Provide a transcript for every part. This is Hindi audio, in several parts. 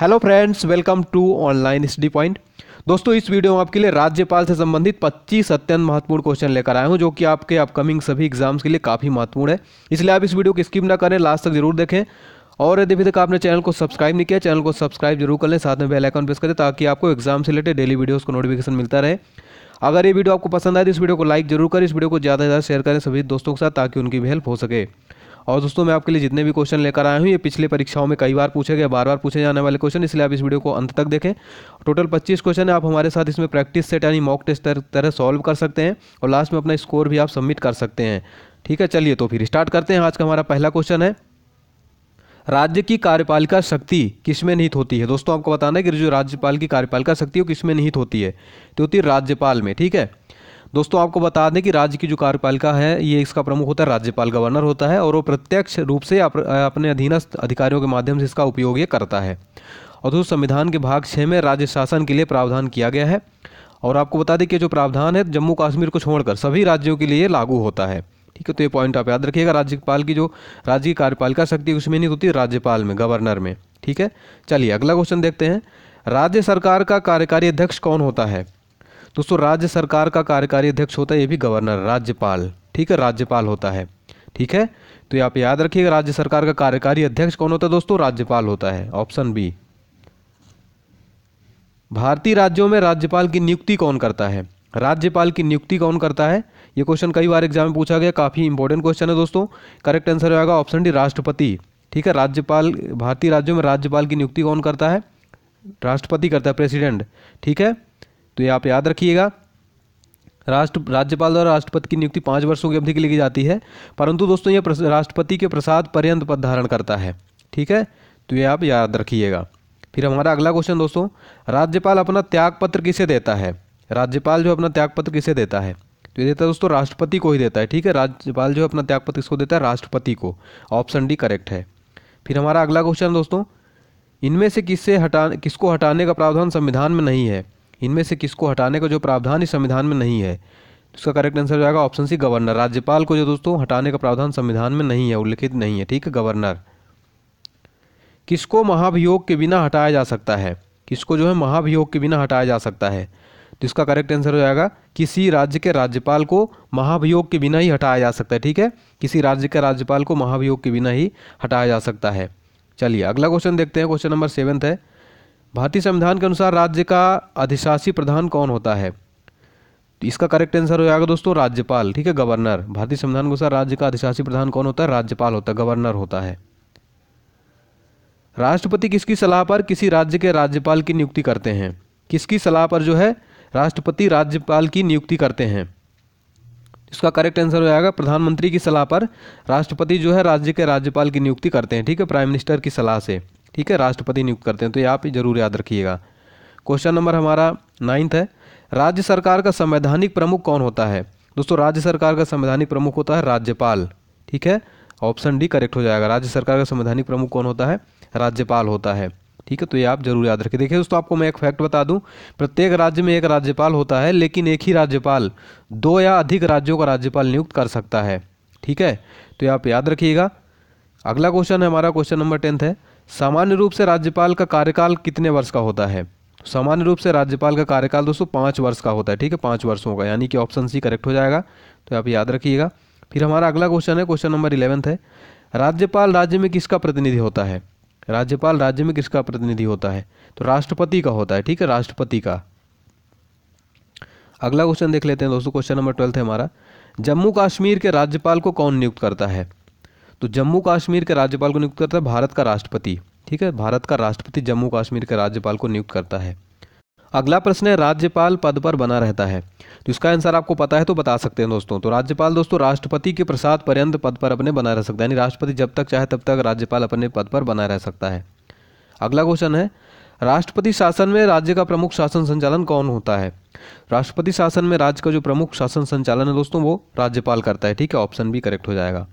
hello friends welcome to online study point दोस्तों इस वीडियो में आपके लिए राज्यपाल से संबंधित 25 अत्यंत महत्वपूर्ण क्वेश्चन लेकर आया हूं जो कि आपके अपकमिंग सभी एग्जाम्स के लिए काफ़ी महत्वपूर्ण है इसलिए आप इस वीडियो को स्किप ना करें लास्ट तक जरूर देखें और यदि अभी तक आपने चैनल को सब्सक्राइब नहीं किया चैनल को सब्सक्राइब जरूर कर लें साथ में बेल प्रेस करें ताकि आपको एग्जाम से रिलेटेड डेली वीडियोज़ को नोटिफिकेशन मिलता रहे अगर ये वीडियो आपको पसंद आए तो इस वीडियो को लाइक जरूर करें इस वीडियो को ज़्यादा से ज़्यादा शेयर करें सभी दोस्तों के साथ ताकि उनकी भी हेल्प हो सके और दोस्तों मैं आपके लिए जितने भी क्वेश्चन लेकर आया हूँ ये पिछले परीक्षाओं में कई बार पूछे गए बार बार पूछे जाने वाले क्वेश्चन इसलिए आप इस वीडियो को अंत तक देखें टोटल पच्चीस क्वेश्चन आप हमारे साथ इसमें प्रैक्टिस सेट यानी मॉक टेस्ट तरह सॉल्व कर सकते हैं और लास्ट में अपना स्कोर भी आप सबमिट कर सकते हैं ठीक है चलिए तो फिर स्टार्ट करते हैं आज का हमारा पहला क्वेश्चन है राज्य की कार्यपालिका शक्ति किसमें निहित होती है दोस्तों आपको बताना है कि जो राज्यपाल की कार्यपालिका शक्ति वो किसमें निहित होती है तो होती है राज्यपाल में ठीक है दोस्तों आपको बता दें कि राज्य की जो कार्यपालिका है ये इसका प्रमुख होता है राज्यपाल गवर्नर होता है और वो प्रत्यक्ष रूप से आप, अपने अधीनस्थ अधिकारियों के माध्यम से इसका उपयोग ये करता है और दोस्तों संविधान के भाग छः में राज्य शासन के लिए प्रावधान किया गया है और आपको बता दें कि जो प्रावधान है जम्मू कश्मीर को छोड़कर सभी राज्यों के लिए लागू होता है ठीक है तो ये पॉइंट आप याद रखिएगा राज्यपाल की जो राज्य की कार्यपालिका शक्ति उसमें नहीं होती राज्यपाल में गवर्नर में ठीक है चलिए अगला क्वेश्चन देखते हैं राज्य सरकार का कार्यकारी अध्यक्ष कौन होता है दोस्तों राज्य सरकार का कार्यकारी अध्यक्ष होता है ये भी गवर्नर राज्यपाल ठीक है राज्यपाल होता है ठीक है तो ये आप याद रखिएगा राज्य सरकार का कार्यकारी अध्यक्ष कौन होता है दोस्तों राज्यपाल होता है ऑप्शन बी भारतीय राज्यों में राज्यपाल की नियुक्ति कौन करता है राज्यपाल की नियुक्ति कौन करता है ये क्वेश्चन कई बार एग्जाम में पूछा गया काफ़ी इंपॉर्टेंट क्वेश्चन है दोस्तों करेक्ट आंसर होगा ऑप्शन डी राष्ट्रपति ठीक है राज्यपाल भारतीय राज्यों में राज्यपाल की नियुक्ति कौन करता है राष्ट्रपति करता है प्रेसिडेंट ठीक है तो ये आप याद रखिएगा राष्ट्र राज्यपाल द्वारा राष्ट्रपति की नियुक्ति पाँच वर्षों की अवधि के लिए की जाती है परंतु दोस्तों ये राष्ट्रपति के प्रसाद पर्यंत पद धारण करता है ठीक है तो ये आप याद रखिएगा फिर हमारा अगला क्वेश्चन दोस्तों राज्यपाल अपना त्याग पत्र किसे देता है राज्यपाल जो अपना त्याग पत्र किसे देता है तो ये देता है दोस्तों राष्ट्रपति को ही देता है ठीक है राज्यपाल जो अपना त्याग पत्र किसको देता है राष्ट्रपति को ऑप्शन डी करेक्ट है फिर हमारा अगला क्वेश्चन दोस्तों इनमें से किससे हटा किसको हटाने का प्रावधान संविधान में नहीं है इनमें से किसको हटाने का जो प्रावधान इस संविधान में नहीं है तो इसका करेक्ट आंसर हो जाएगा ऑप्शन सी गवर्नर राज्यपाल को जो दोस्तों हटाने का प्रावधान संविधान में नहीं है उल्लिखित नहीं है ठीक है गवर्नर किसको महाभियोग के बिना हटाया जा सकता है किसको जो है महाभियोग के बिना हटाया जा सकता है तो इसका करेक्ट आंसर हो जाएगा किसी राज्य के राज्यपाल को महाभियोग के बिना ही हटाया जा सकता है ठीक है किसी राज्य के राज्यपाल को महाभियोग के बिना ही हटाया जा सकता है चलिए अगला क्वेश्चन देखते हैं क्वेश्चन नंबर सेवन्थ है भारतीय संविधान के अनुसार राज्य का अधिशासी प्रधान कौन होता है तो इसका करेक्ट आंसर हो जाएगा दोस्तों राज्यपाल ठीक है गवर्नर भारतीय संविधान के अनुसार राज्य का अधिशासी प्रधान कौन होता है राज्यपाल होता है गवर्नर होता है राष्ट्रपति किसकी सलाह पर किसी राज्य के राज्यपाल की नियुक्ति करते हैं किसकी सलाह पर जो है राष्ट्रपति राज्यपाल की नियुक्ति करते हैं इसका करेक्ट आंसर हो जाएगा प्रधानमंत्री की सलाह पर राष्ट्रपति जो है राज्य के राज्यपाल की नियुक्ति करते हैं ठीक है प्राइम मिनिस्टर की सलाह से ठीक है राष्ट्रपति नियुक्त करते हैं तो ये आप जरूर याद रखिएगा क्वेश्चन नंबर हमारा नाइन्थ है राज्य सरकार का संवैधानिक प्रमुख कौन होता है दोस्तों राज्य सरकार का संवैधानिक प्रमुख होता है राज्यपाल ठीक है ऑप्शन डी करेक्ट हो जाएगा राज्य सरकार का संवैधानिक प्रमुख कौन होता है राज्यपाल होता है ठीक है तो ये आप जरूर याद रखिए देखिए दोस्तों आपको मैं एक फैक्ट बता दूं प्रत्येक राज्य में एक राज्यपाल होता है लेकिन एक ही राज्यपाल दो या अधिक राज्यों का राज्यपाल नियुक्त कर सकता है ठीक है तो ये आप याद रखिएगा अगला क्वेश्चन है हमारा क्वेश्चन नंबर टेंथ है सामान्य रूप से राज्यपाल का कार्यकाल कितने वर्ष का होता है सामान्य रूप से राज्यपाल का कार्यकाल दोस्तों पाँच वर्ष का होता है ठीक है पाँच वर्षों का यानी कि ऑप्शन सी करेक्ट हो जाएगा तो आप याद रखिएगा फिर हमारा अगला क्वेश्चन है क्वेश्चन नंबर इलेवंथ है राज्यपाल राज्य में किसका प्रतिनिधि होता है राज्यपाल राज्य में किसका प्रतिनिधि होता है तो राष्ट्रपति का होता है ठीक है राष्ट्रपति का अगला क्वेश्चन देख लेते हैं दोस्तों क्वेश्चन नंबर ट्वेल्थ है हमारा जम्मू कश्मीर के राज्यपाल को कौन नियुक्त करता है तो जम्मू कश्मीर के राज्यपाल को नियुक्त करता है भारत का राष्ट्रपति ठीक है भारत का राष्ट्रपति जम्मू कश्मीर के राज्यपाल को नियुक्त करता है अगला प्रश्न है राज्यपाल पद पर बना रहता है तो इसका आंसर आपको पता है तो बता सकते हैं दोस्तों तो राज्यपाल दोस्तों राष्ट्रपति के प्रसाद पर्यंत पद पर अपने बना रह सकता है यानी राष्ट्रपति जब तक चाहे तब तक राज्यपाल अपने पद पर बना रह सकता है अगला क्वेश्चन है राष्ट्रपति शासन में राज्य का प्रमुख शासन संचालन कौन होता है राष्ट्रपति शासन में राज्य का जो प्रमुख शासन संचालन है दोस्तों वो राज्यपाल करता है ठीक है ऑप्शन भी करेक्ट हो जाएगा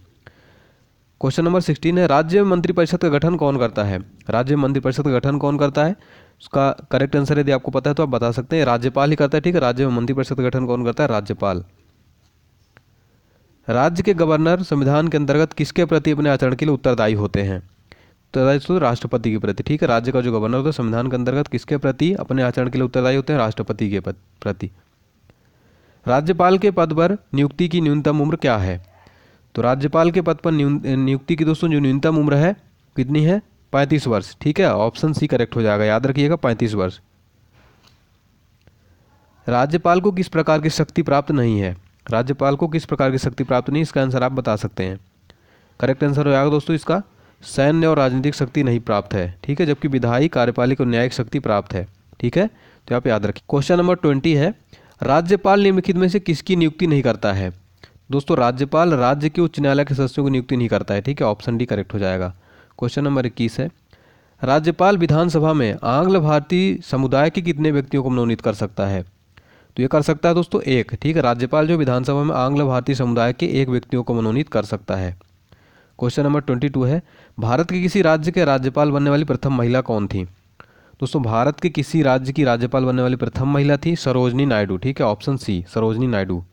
क्वेश्चन नंबर सिक्सटीन है राज्य मंत्रिपरिषद का गठन कौन करता है राज्य मंत्रिपरिषद का गठन कौन करता है उसका करेक्ट आंसर यदि आपको पता है तो आप बता सकते हैं राज्यपाल ही करता है ठीक है राज्य मंत्रिपरिषद का गठन कौन करता है राज्यपाल राज्य के गवर्नर संविधान के अंतर्गत किसके प्रति अपने आचरण के लिए उत्तरदायी होते हैं तो राष्ट्रपति के प्रति ठीक है राज्य का जो गवर्नर होता है संविधान के अंतर्गत किसके प्रति अपने आचरण के लिए उत्तरदायी होते हैं राष्ट्रपति के प्रति राज्यपाल के पद पर नियुक्ति की न्यूनतम उम्र क्या है तो राज्यपाल के पद पर नियुक्ति की दोस्तों जो न्यूनतम उम्र है कितनी है पैंतीस वर्ष ठीक है ऑप्शन सी करेक्ट हो जाएगा याद रखिएगा पैंतीस वर्ष राज्यपाल को किस प्रकार की शक्ति प्राप्त नहीं है राज्यपाल को किस प्रकार की शक्ति प्राप्त नहीं इसका आंसर आप बता सकते हैं करेक्ट आंसर हो जाएगा दोस्तों इसका सैन्य और राजनीतिक शक्ति नहीं प्राप्त है ठीक है जबकि विधायी कार्यपालिक और न्यायिक शक्ति प्राप्त है ठीक है तो आप याद रखिए क्वेश्चन नंबर ट्वेंटी है राज्यपाल निम्नलिखित में से किसकी नियुक्ति नहीं करता है दोस्तों राज्यपाल राज्य के उच्च न्यायालय के सदस्यों की नियुक्ति नहीं करता है ठीक है ऑप्शन डी करेक्ट हो जाएगा क्वेश्चन नंबर इक्कीस है राज्यपाल विधानसभा में आंग्ल भारतीय समुदाय के कितने व्यक्तियों को मनोनीत कर सकता है तो ये कर सकता है दोस्तों एक ठीक है राज्यपाल जो विधानसभा में आंग्ल भारतीय समुदाय के एक व्यक्तियों को मनोनीत कर सकता है क्वेश्चन नंबर ट्वेंटी टू है भारत के किसी राज्य के राज्यपाल बनने वाली प्रथम महिला कौन थी दोस्तों भारत के किसी राज्य की राज्यपाल बनने वाली प्रथम महिला थी सरोजनी नायडू ठीक है ऑप्शन सी सरोजनी नायडू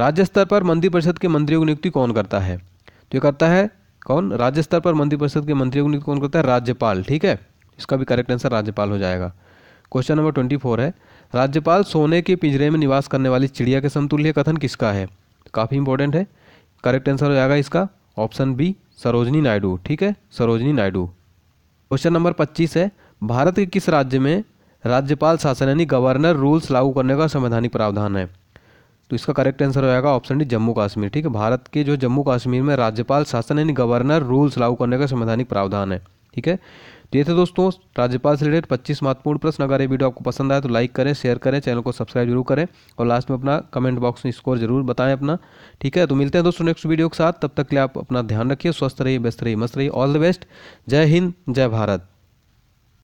राज्य स्तर पर मंत्रिपरिषद परिषद के मंत्रियों की नियुक्ति कौन करता है तो ये करता है कौन राज्य स्तर पर मंत्रिपरिषद परिषद के मंत्रियों की नियुक्ति कौन करता है राज्यपाल ठीक है इसका भी करेक्ट आंसर राज्यपाल हो जाएगा क्वेश्चन नंबर ट्वेंटी फोर है राज्यपाल सोने के पिंजरे में निवास करने वाली चिड़िया के समतुल्य कथन किसका है काफ़ी इंपॉर्टेंट है करेक्ट आंसर हो जाएगा इसका ऑप्शन बी सरोजनी नायडू ठीक है सरोजनी नायडू क्वेश्चन नंबर पच्चीस है भारत के किस राज्य में राज्यपाल शासन यानी गवर्नर रूल्स लागू करने का संवैधानिक प्रावधान है तो इसका करेक्ट आंसर हो जाएगा ऑप्शन डी जम्मू कश्मीर ठीक है भारत के जो जम्मू कश्मीर में राज्यपाल शासन यानी गवर्नर रूल्स लागू करने का संवैधानिक प्रावधान है ठीक है तो ये थे दोस्तों राज्यपाल से रिलेटेड पच्चीस महत्वपूर्ण प्रश्न अगर ये वीडियो आपको पसंद आए तो लाइक करें शेयर करें चैनल को सब्सक्राइब जरूर करें और लास्ट में अपना कमेंट बॉक्स में स्कोर जरूर बताएं अपना ठीक है तो मिलते हैं दोस्तों नेक्स्ट वीडियो के साथ तब तक के लिए आप अपना ध्यान रखिए स्वस्थ रहिए व्यस्त रहिए मस्त रहिए ऑल द बेस्ट जय हिंद जय भारत